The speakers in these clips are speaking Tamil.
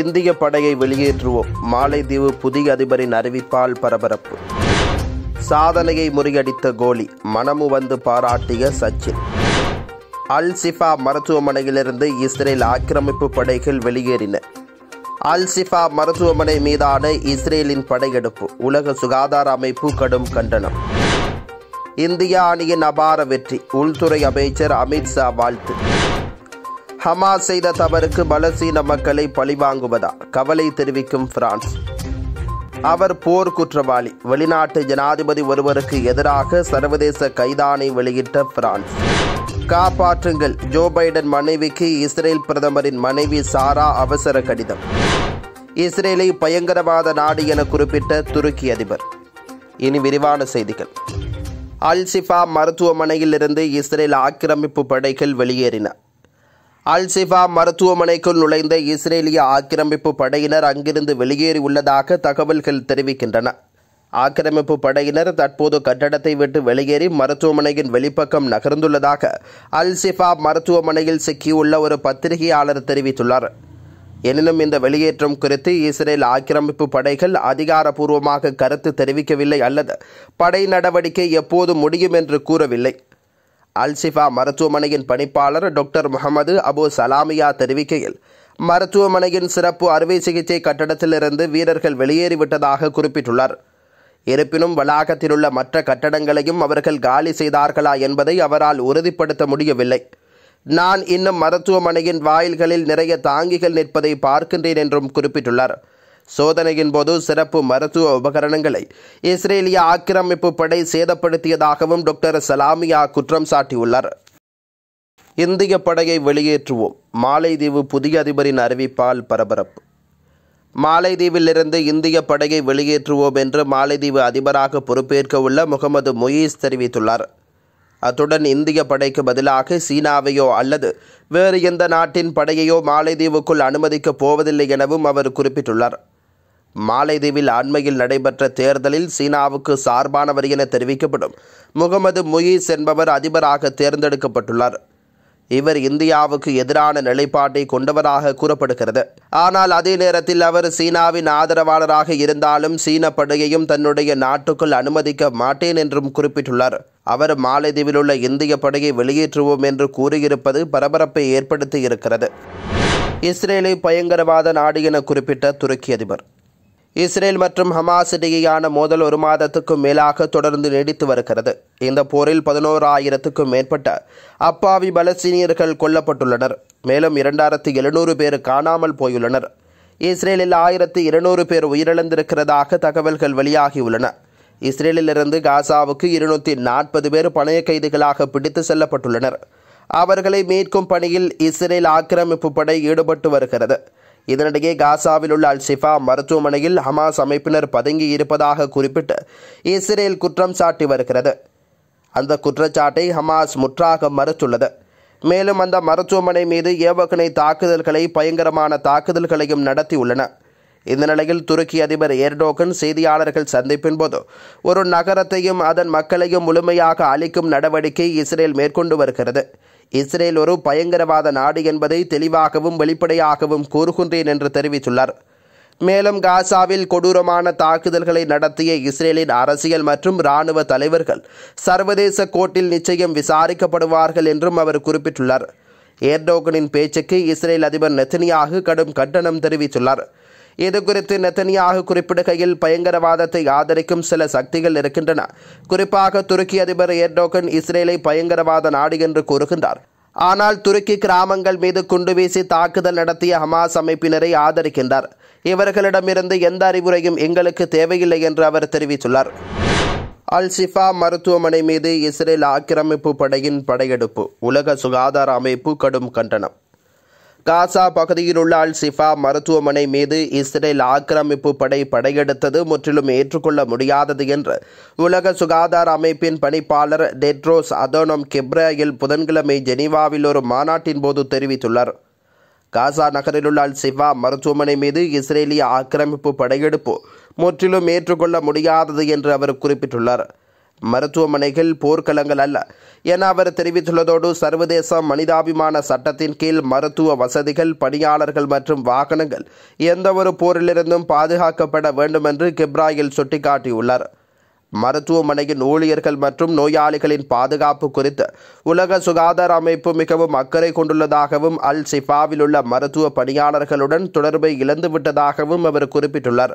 இந்திய படையை வெளியேற்றுவோம் மாலைதீவு புதிய அதிபரின் அறிவிப்பால் பரபரப்பு சாதனையை முறியடித்த கோலி மனமு வந்து பாராட்டிய சச்சின் அல் சிஃபா மருத்துவமனையிலிருந்து இஸ்ரேல் ஆக்கிரமிப்பு படைகள் வெளியேறின அல் சிஃபா மருத்துவமனை மீதான இஸ்ரேலின் படையெடுப்பு உலக சுகாதார அமைப்பு கடும் கண்டனம் இந்தியா அணியின் அபார வெற்றி உள்துறை அமைச்சர் அமித்ஷா வாழ்த்து ஹமாஸ் செய்த தவறுக்கு பலசீன மக்களை பழிவாங்குவதா கவலை தெரிவிக்கும் பிரான்ஸ் அவர் போர் குற்றவாளி வெளிநாட்டு ஜனாதிபதி ஒருவருக்கு எதிராக சர்வதேச கைதானை வெளியிட்ட பிரான்ஸ் காப்பாற்றுங்கள் ஜோ பைடன் மனைவிக்கு இஸ்ரேல் பிரதமரின் மனைவி சாரா அவசர கடிதம் இஸ்ரேலை பயங்கரவாத நாடு என குறிப்பிட்ட துருக்கி அதிபர் இனி விரிவான செய்திகள் அல்சிஃபா இருந்து இஸ்ரேல் ஆக்கிரமிப்பு படைகள் வெளியேறின அல்சிஃபா மருத்துவமனைக்குள் நுழைந்த இஸ்ரேலிய ஆக்கிரமிப்பு படையினர் அங்கிருந்து வெளியேறியுள்ளதாக தகவல்கள் தெரிவிக்கின்றன ஆக்கிரமிப்பு படையினர் தற்போது கட்டடத்தை விட்டு வெளியேறி மருத்துவமனையின் வெளிப்பக்கம் நகர்ந்துள்ளதாக அல்சிஃபா மருத்துவமனையில் சிக்கியுள்ள ஒரு பத்திரிகையாளர் தெரிவித்துள்ளார் எனினும் இந்த வெளியேற்றம் குறித்து இஸ்ரேல் ஆக்கிரமிப்பு படைகள் அதிகாரப்பூர்வமாக கருத்து தெரிவிக்கவில்லை அல்லது படை நடவடிக்கை எப்போது முடியும் என்று கூறவில்லை அல்சிஃபா மருத்துவமனையின் பணிப்பாளர் டாக்டர் முகமது அபு சலாமியா தெரிவிக்கையில் மருத்துவமனையின் சிறப்பு அறுவை சிகிச்சை கட்டடத்திலிருந்து வீரர்கள் வெளியேறிவிட்டதாக குறிப்பிட்டுள்ளார் இருப்பினும் வளாகத்தில் உள்ள மற்ற கட்டடங்களையும் அவர்கள் காலி செய்தார்களா என்பதை அவரால் உறுதிப்படுத்த முடியவில்லை நான் இன்னும் மருத்துவமனையின் வாயில்களில் நிறைய தாங்கிகள் நிற்பதை பார்க்கின்றேன் என்றும் குறிப்பிட்டுள்ளார் சோதனையின் போது சிறப்பு மருத்துவ உபகரணங்களை இஸ்ரேலிய ஆக்கிரமிப்பு படை சேதப்படுத்தியதாகவும் டாக்டர் சலாமியா குற்றம் சாட்டியுள்ளார் இந்திய படையை வெளியேற்றுவோம் மாலைதீவு புதிய அதிபரின் அறிவிப்பால் பரபரப்பு மாலைதீவிலிருந்து இந்திய படையை வெளியேற்றுவோம் என்று மாலைதீவு அதிபராக பொறுப்பேற்க உள்ள முகமது முயீஸ் தெரிவித்துள்ளார் அத்துடன் இந்திய படைக்கு பதிலாக சீனாவையோ அல்லது வேறு எந்த நாட்டின் படையையோ மாலைதீவுக்குள் அனுமதிக்கப் போவதில்லை எனவும் அவர் குறிப்பிட்டுள்ளார் மாலைதீவில் அண்மையில் நடைபெற்ற தேர்தலில் சீனாவுக்கு சார்பானவர் என தெரிவிக்கப்படும் முகமது முயீஸ் என்பவர் அதிபராக தேர்ந்தெடுக்கப்பட்டுள்ளார் இவர் இந்தியாவுக்கு எதிரான நிலைப்பாட்டை கொண்டவராக கூறப்படுகிறது ஆனால் அதே நேரத்தில் அவர் சீனாவின் ஆதரவாளராக இருந்தாலும் சீன படையையும் தன்னுடைய நாட்டுக்குள் அனுமதிக்க மாட்டேன் என்றும் குறிப்பிட்டுள்ளார் அவர் மாலைதீவில் உள்ள இந்திய படையை வெளியேற்றுவோம் என்று கூறியிருப்பது பரபரப்பை ஏற்படுத்தி இருக்கிறது இஸ்ரேலை பயங்கரவாத நாடு என குறிப்பிட்ட துருக்கி அதிபர் இஸ்ரேல் மற்றும் ஹமாஸ் இடையேயான மோதல் ஒரு மாதத்துக்கும் மேலாக தொடர்ந்து நீடித்து வருகிறது இந்த போரில் பதினோராயிரத்துக்கும் மேற்பட்ட அப்பாவி பலஸ்தீனியர்கள் கொல்லப்பட்டுள்ளனர் மேலும் இரண்டாயிரத்து எழுநூறு பேர் காணாமல் போயுள்ளனர் இஸ்ரேலில் ஆயிரத்து இருநூறு பேர் உயிரிழந்திருக்கிறதாக தகவல்கள் வெளியாகியுள்ளன இஸ்ரேலிலிருந்து காசாவுக்கு இருநூற்றி நாற்பது பேர் பணைய கைதிகளாக பிடித்து செல்லப்பட்டுள்ளனர் அவர்களை மீட்கும் பணியில் இஸ்ரேல் ஆக்கிரமிப்பு படை ஈடுபட்டு வருகிறது இதனிடையே காசாவில் உள்ள அல் சிஃபா மருத்துவமனையில் ஹமாஸ் அமைப்பினர் பதுங்கி இருப்பதாக குறிப்பிட்டு இஸ்ரேல் குற்றம் சாட்டி வருகிறது அந்த குற்றச்சாட்டை ஹமாஸ் முற்றாக மறுத்துள்ளது மேலும் அந்த மருத்துவமனை மீது ஏவுகணை தாக்குதல்களை பயங்கரமான தாக்குதல்களையும் நடத்தியுள்ளன இந்த நிலையில் துருக்கி அதிபர் ஏர்டோகன் செய்தியாளர்கள் சந்திப்பின் போது ஒரு நகரத்தையும் அதன் மக்களையும் முழுமையாக அளிக்கும் நடவடிக்கை இஸ்ரேல் மேற்கொண்டு வருகிறது இஸ்ரேல் ஒரு பயங்கரவாத நாடு என்பதை தெளிவாகவும் வெளிப்படையாகவும் கூறுகின்றேன் என்று தெரிவித்துள்ளார் மேலும் காசாவில் கொடூரமான தாக்குதல்களை நடத்திய இஸ்ரேலின் அரசியல் மற்றும் இராணுவ தலைவர்கள் சர்வதேச கோர்ட்டில் நிச்சயம் விசாரிக்கப்படுவார்கள் என்றும் அவர் குறிப்பிட்டுள்ளார் ஏர்டோகனின் பேச்சுக்கு இஸ்ரேல் அதிபர் நெத்தனியாக கடும் கண்டனம் தெரிவித்துள்ளார் இது குறித்து நெத்தனியாக குறிப்பிடுகையில் பயங்கரவாதத்தை ஆதரிக்கும் சில சக்திகள் இருக்கின்றன குறிப்பாக துருக்கி அதிபர் ஏர்டோகன் இஸ்ரேலை பயங்கரவாத நாடு என்று கூறுகின்றார் ஆனால் துருக்கி கிராமங்கள் மீது குண்டு வீசி தாக்குதல் நடத்திய ஹமாஸ் அமைப்பினரை ஆதரிக்கின்றார் இவர்களிடமிருந்து எந்த அறிவுரையும் எங்களுக்கு தேவையில்லை என்று அவர் தெரிவித்துள்ளார் அல் சிஃபா மருத்துவமனை மீது இஸ்ரேல் ஆக்கிரமிப்பு படையின் படையெடுப்பு உலக சுகாதார அமைப்பு கடும் கண்டனம் காசா பகுதியில் உள்ள அல் சிஃபா மருத்துவமனை மீது இஸ்ரேல் ஆக்கிரமிப்பு படை படையெடுத்தது முற்றிலும் ஏற்றுக்கொள்ள முடியாதது என்று உலக சுகாதார அமைப்பின் பணிப்பாளர் டெட்ரோஸ் அதோனம் கெப்ராயில் புதன்கிழமை ஜெனீவாவில் ஒரு மாநாட்டின் போது தெரிவித்துள்ளார் காசா நகரில் உள்ள அல் சிஃபா மருத்துவமனை மீது இஸ்ரேலிய ஆக்கிரமிப்பு படையெடுப்பு முற்றிலும் ஏற்றுக்கொள்ள முடியாதது என்று அவர் குறிப்பிட்டுள்ளார் மருத்துவமனைகள் போர்க்களங்கள் அல்ல என அவர் தெரிவித்துள்ளதோடு சர்வதேச மனிதாபிமான சட்டத்தின் கீழ் மருத்துவ வசதிகள் பணியாளர்கள் மற்றும் வாகனங்கள் எந்தவொரு போரிலிருந்தும் பாதுகாக்கப்பட வேண்டும் என்று கிப்ராயில் சுட்டிக்காட்டியுள்ளார் மருத்துவமனையின் ஊழியர்கள் மற்றும் நோயாளிகளின் பாதுகாப்பு குறித்து உலக சுகாதார அமைப்பு மிகவும் அக்கறை கொண்டுள்ளதாகவும் அல் சிஃபாவில் உள்ள மருத்துவ பணியாளர்களுடன் தொடர்பை இழந்துவிட்டதாகவும் அவர் குறிப்பிட்டுள்ளார்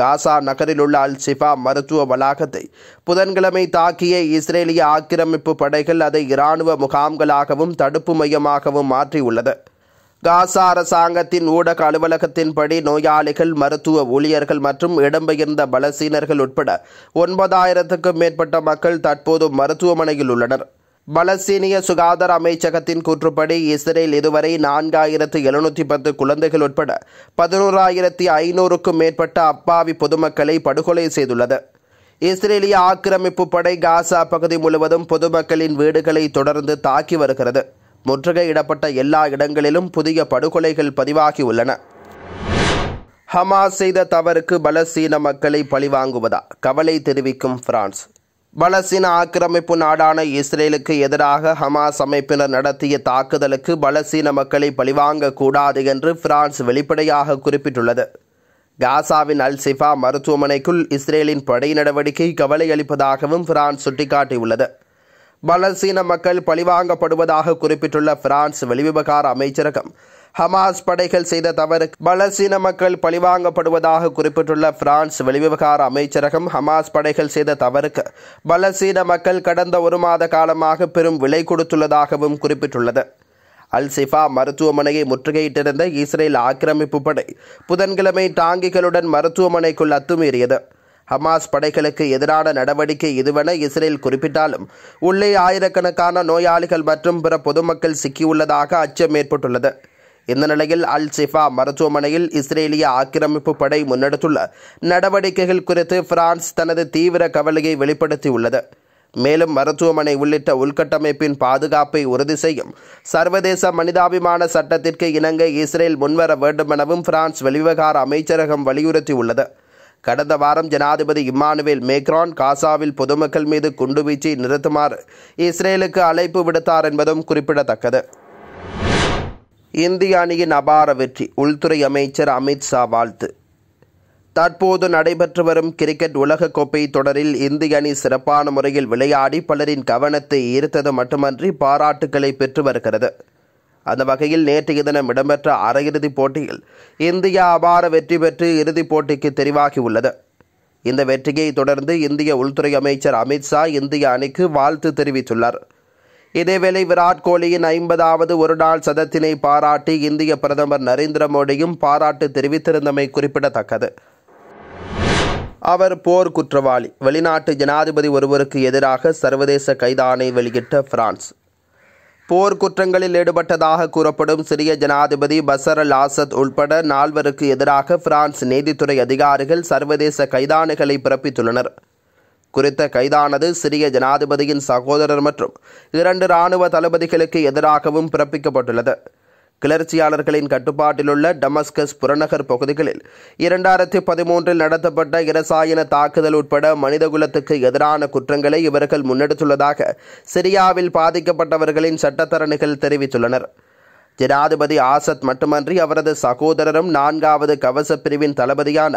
காசா நகரிலுள்ள அல் சிஃபா மருத்துவ வளாகத்தை புதன்கிழமை தாக்கிய இஸ்ரேலிய ஆக்கிரமிப்பு படைகள் அதை இராணுவ முகாம்களாகவும் தடுப்பு மையமாகவும் மாற்றியுள்ளது காசா அரசாங்கத்தின் ஊடக அலுவலகத்தின்படி நோயாளிகள் மருத்துவ ஊழியர்கள் மற்றும் இடம்பெயர்ந்த பலசீனர்கள் உட்பட ஒன்பதாயிரத்துக்கும் மேற்பட்ட மக்கள் தற்போது மருத்துவமனையில் உள்ளனர் பலஸ்தீனிய சுகாதார அமைச்சகத்தின் கூற்றுப்படி இஸ்ரேல் இதுவரை நான்காயிரத்து எழுநூற்றி பத்து குழந்தைகள் உட்பட பதினோராயிரத்தி ஐநூறுக்கும் மேற்பட்ட அப்பாவி பொதுமக்களை படுகொலை செய்துள்ளது இஸ்ரேலிய ஆக்கிரமிப்பு படை காசா பகுதி முழுவதும் பொதுமக்களின் வீடுகளை தொடர்ந்து தாக்கி வருகிறது முற்றுகையிடப்பட்ட எல்லா இடங்களிலும் புதிய படுகொலைகள் பதிவாகியுள்ளன ஹமாஸ் செய்த தவறுக்கு பலஸ்தீன மக்களை பழிவாங்குவதா கவலை தெரிவிக்கும் பிரான்ஸ் பலஸ்தீன ஆக்கிரமிப்பு நாடான இஸ்ரேலுக்கு எதிராக ஹமாஸ் அமைப்பினர் நடத்திய தாக்குதலுக்கு பலஸ்தீன மக்களை பழிவாங்க கூடாது என்று பிரான்ஸ் வெளிப்படையாக குறிப்பிட்டுள்ளது காசாவின் அல் சிஃபா மருத்துவமனைக்குள் இஸ்ரேலின் படை நடவடிக்கை கவலை அளிப்பதாகவும் பிரான்ஸ் சுட்டிக்காட்டியுள்ளது பலஸ்தீன மக்கள் பழிவாங்கப்படுவதாக குறிப்பிட்டுள்ள பிரான்ஸ் வெளிவிவகார அமைச்சரகம் ஹமாஸ் படைகள் செய்த தவறுக்கு பலசீன மக்கள் பழிவாங்கப்படுவதாக குறிப்பிட்டுள்ள பிரான்ஸ் வெளிவிவகார அமைச்சரகம் ஹமாஸ் படைகள் செய்த தவறுக்கு பலசீன மக்கள் கடந்த ஒரு மாத காலமாக பெரும் விலை கொடுத்துள்ளதாகவும் குறிப்பிட்டுள்ளது அல் சிஃபா மருத்துவமனையை முற்றுகையிட்டிருந்த இஸ்ரேல் ஆக்கிரமிப்பு படை புதன்கிழமை டாங்கிகளுடன் மருத்துவமனைக்குள் அத்துமீறியது ஹமாஸ் படைகளுக்கு எதிரான நடவடிக்கை இதுவென இஸ்ரேல் குறிப்பிட்டாலும் உள்ளே ஆயிரக்கணக்கான நோயாளிகள் மற்றும் பிற பொதுமக்கள் சிக்கியுள்ளதாக அச்சம் ஏற்பட்டுள்ளது இந்த நிலையில் அல் சிஃபா மருத்துவமனையில் இஸ்ரேலிய ஆக்கிரமிப்பு படை முன்னெடுத்துள்ள நடவடிக்கைகள் குறித்து பிரான்ஸ் தனது தீவிர கவலையை வெளிப்படுத்தியுள்ளது மேலும் மருத்துவமனை உள்ளிட்ட உள்கட்டமைப்பின் பாதுகாப்பை உறுதி செய்யும் சர்வதேச மனிதாபிமான சட்டத்திற்கு இணங்க இஸ்ரேல் முன்வர வேண்டுமெனவும் பிரான்ஸ் வெளிவிவகார அமைச்சரகம் வலியுறுத்தியுள்ளது கடந்த வாரம் ஜனாதிபதி இம்மானுவேல் மேக்ரான் காசாவில் பொதுமக்கள் மீது குண்டுவீச்சை நிறுத்துமாறு இஸ்ரேலுக்கு அழைப்பு விடுத்தார் என்பதும் குறிப்பிடத்தக்கது இந்திய அணியின் அபார வெற்றி உள்துறை அமைச்சர் அமித்ஷா வாழ்த்து தற்போது நடைபெற்று வரும் கிரிக்கெட் உலகக்கோப்பை தொடரில் இந்திய அணி சிறப்பான முறையில் விளையாடி பலரின் கவனத்தை ஈர்த்தது மட்டுமன்றி பாராட்டுக்களை பெற்று வருகிறது அந்த வகையில் நேற்றைய தினம் இடம்பெற்ற அரையிறுதிப் போட்டியில் இந்தியா அபார வெற்றி பெற்று இறுதிப் போட்டிக்கு தெரிவாகியுள்ளது இந்த வெற்றியை தொடர்ந்து இந்திய உள்துறை அமைச்சர் அமித்ஷா இந்திய அணிக்கு வாழ்த்து தெரிவித்துள்ளார் இதேவேளை விராட் கோலியின் ஐம்பதாவது ஒரு நாள் சதத்தினை பாராட்டி இந்திய பிரதமர் நரேந்திர மோடியும் பாராட்டு தெரிவித்திருந்தமை குறிப்பிடத்தக்கது அவர் போர் குற்றவாளி வெளிநாட்டு ஜனாதிபதி ஒருவருக்கு எதிராக சர்வதேச கைதானை வெளியிட்ட பிரான்ஸ் போர் குற்றங்களில் ஈடுபட்டதாக கூறப்படும் சிரிய ஜனாதிபதி பசர் அல் ஆசத் உள்பட நால்வருக்கு எதிராக பிரான்ஸ் நீதித்துறை அதிகாரிகள் சர்வதேச கைதானுகளை பிறப்பித்துள்ளனர் குறித்த கைதானது சிரிய ஜனாதிபதியின் சகோதரர் மற்றும் இரண்டு இராணுவ தளபதிகளுக்கு எதிராகவும் பிறப்பிக்கப்பட்டுள்ளது கிளர்ச்சியாளர்களின் கட்டுப்பாட்டிலுள்ள டமஸ்கஸ் புறநகர் பகுதிகளில் இரண்டாயிரத்தி பதிமூன்றில் நடத்தப்பட்ட இரசாயன தாக்குதல் உட்பட மனிதகுலத்துக்கு எதிரான குற்றங்களை இவர்கள் முன்னெடுத்துள்ளதாக சிரியாவில் பாதிக்கப்பட்டவர்களின் சட்டத்தரணிகள் தெரிவித்துள்ளனர் ஜனாதிபதி ஆசத் மட்டுமன்றி அவரது சகோதரரும் நான்காவது கவச பிரிவின் தளபதியான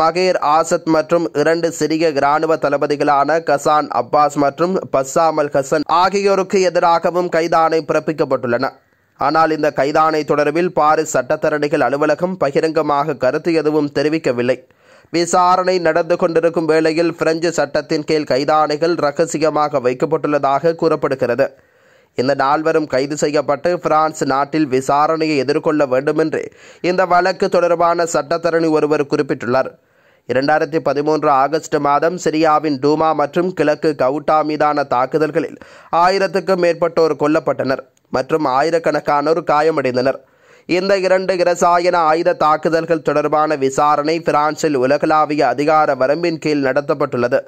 மகேர் ஆசத் மற்றும் இரண்டு சிறிய இராணுவ தளபதிகளான கசான் அப்பாஸ் மற்றும் பஸ்ஸாமல் ஹசன் ஆகியோருக்கு எதிராகவும் கைதானை பிறப்பிக்கப்பட்டுள்ளன ஆனால் இந்த கைதானை தொடர்பில் பாரிஸ் சட்டத்தரணிகள் அலுவலகம் பகிரங்கமாக கருத்து எதுவும் தெரிவிக்கவில்லை விசாரணை நடந்து கொண்டிருக்கும் வேளையில் பிரெஞ்சு சட்டத்தின் கீழ் கைதானைகள் ரகசியமாக வைக்கப்பட்டுள்ளதாக கூறப்படுகிறது இந்த நால்வரும் கைது செய்யப்பட்டு பிரான்ஸ் நாட்டில் விசாரணையை எதிர்கொள்ள வேண்டும் என்று இந்த வழக்கு தொடர்பான சட்டத்தரணி ஒருவர் குறிப்பிட்டுள்ளார் இரண்டாயிரத்தி பதிமூன்று ஆகஸ்ட் மாதம் சிரியாவின் டூமா மற்றும் கிழக்கு கவுட்டா மீதான தாக்குதல்களில் ஆயிரத்துக்கும் மேற்பட்டோர் கொல்லப்பட்டனர் மற்றும் ஆயிரக்கணக்கானோர் காயமடைந்தனர் இந்த இரண்டு இரசாயன ஆயுத தாக்குதல்கள் தொடர்பான விசாரணை பிரான்சில் உலகளாவிய அதிகார வரம்பின் கீழ் நடத்தப்பட்டுள்ளது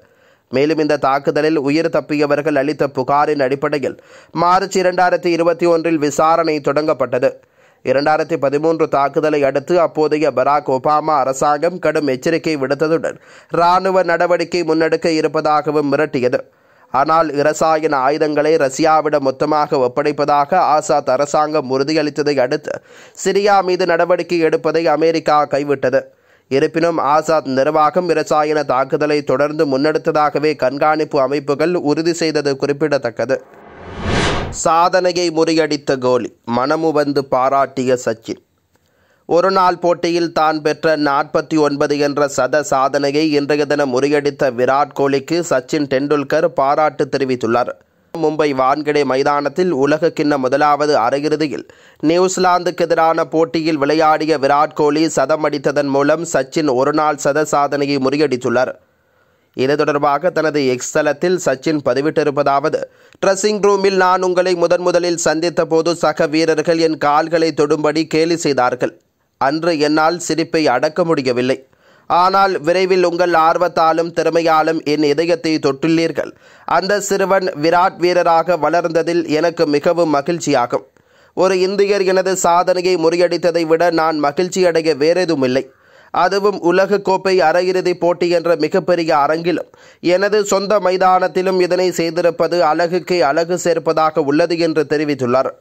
மேலும் இந்த தாக்குதலில் உயிர் தப்பியவர்கள் அளித்த புகாரின் அடிப்படையில் மார்ச் இரண்டாயிரத்தி இருபத்தி ஒன்றில் விசாரணை தொடங்கப்பட்டது இரண்டாயிரத்தி பதிமூன்று தாக்குதலை அடுத்து அப்போதைய பராக் ஒபாமா அரசாங்கம் கடும் எச்சரிக்கை விடுத்ததுடன் இராணுவ நடவடிக்கை முன்னெடுக்க இருப்பதாகவும் மிரட்டியது ஆனால் இரசாயன ஆயுதங்களை ரஷ்யாவிடம் மொத்தமாக ஒப்படைப்பதாக ஆசாத் அரசாங்கம் உறுதியளித்ததை அடுத்து சிரியா மீது நடவடிக்கை எடுப்பதை அமெரிக்கா கைவிட்டது இருப்பினும் ஆசாத் நிர்வாகம் இரசாயன தாக்குதலை தொடர்ந்து முன்னெடுத்ததாகவே கண்காணிப்பு அமைப்புகள் உறுதி செய்தது குறிப்பிடத்தக்கது சாதனையை முறியடித்த கோலி மனமுவந்து பாராட்டிய சச்சின் ஒரு நாள் போட்டியில் தான் பெற்ற நாற்பத்தி ஒன்பது என்ற சத சாதனையை இன்றைய தினம் முறியடித்த விராட் கோலிக்கு சச்சின் டெண்டுல்கர் பாராட்டு தெரிவித்துள்ளார் மும்பை வான்கிடே மைதானத்தில் உலக கிண்ண முதலாவது அரையிறுதியில் நியூசிலாந்துக்கு எதிரான போட்டியில் விளையாடிய விராட் கோலி சதம் அடித்ததன் மூலம் சச்சின் ஒருநாள் சத சாதனையை முறியடித்துள்ளார் இது தொடர்பாக தனது எக்ஸ்தலத்தில் சச்சின் பதிவிட்டிருப்பதாவது ட்ரெஸ்ஸிங் ரூமில் நான் உங்களை முதன் முதலில் சந்தித்த போது சக வீரர்கள் என் கால்களை தொடும்படி கேலி செய்தார்கள் அன்று என்னால் சிரிப்பை அடக்க முடியவில்லை ஆனால் விரைவில் உங்கள் ஆர்வத்தாலும் திறமையாலும் என் இதயத்தை தொட்டுள்ளீர்கள் அந்த சிறுவன் விராட் வீரராக வளர்ந்ததில் எனக்கு மிகவும் மகிழ்ச்சியாகும் ஒரு இந்தியர் எனது சாதனையை முறியடித்ததை விட நான் மகிழ்ச்சியடைய வேறெதும் இல்லை அதுவும் உலக கோப்பை அரையிறுதி போட்டி என்ற மிகப்பெரிய அரங்கிலும் எனது சொந்த மைதானத்திலும் இதனை செய்திருப்பது அழகுக்கு அழகு சேர்ப்பதாக உள்ளது என்று தெரிவித்துள்ளார்